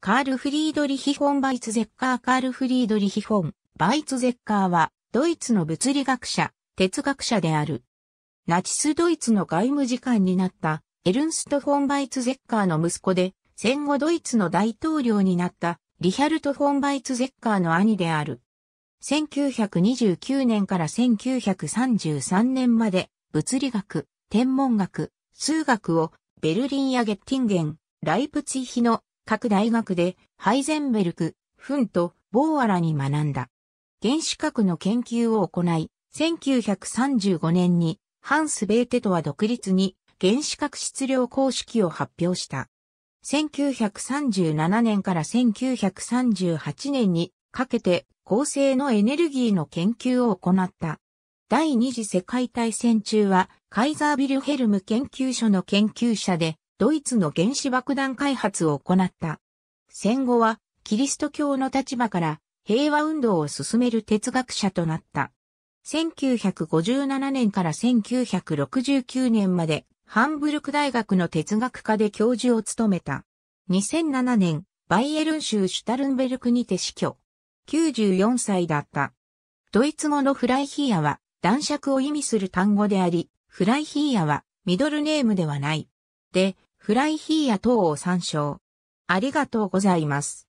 カール・フリードリヒ・フォン・バイツゼッカーカール・フリードリヒ・フォン・バイツゼッカーは、ドイツの物理学者、哲学者である。ナチスドイツの外務次官になったエルンスト・フォン・バイツゼッカーの息子で、戦後ドイツの大統領になったリヒャルト・フォン・バイツゼッカーの兄である。1929年から1933年まで物理学、天文学、数学をベルリンやゲッティンゲン、ライプツィヒの各大学でハイゼンベルク、フンとボーアラに学んだ。原子核の研究を行い、1935年にハンス・ベーテとは独立に原子核質量公式を発表した。1937年から1938年にかけて恒星のエネルギーの研究を行った。第二次世界大戦中はカイザービルヘルム研究所の研究者でドイツの原子爆弾開発を行った。戦後は、キリスト教の立場から平和運動を進める哲学者となった。1957年から1969年まで、ハンブルク大学の哲学科で教授を務めた。2007年、バイエルン州シュタルンベルクにて死去。94歳だった。ドイツ語のフライヒーヤは、男爵を意味する単語であり、フライヒーヤは、ミドルネームではない。で、フライヒーヤ等を参照。ありがとうございます。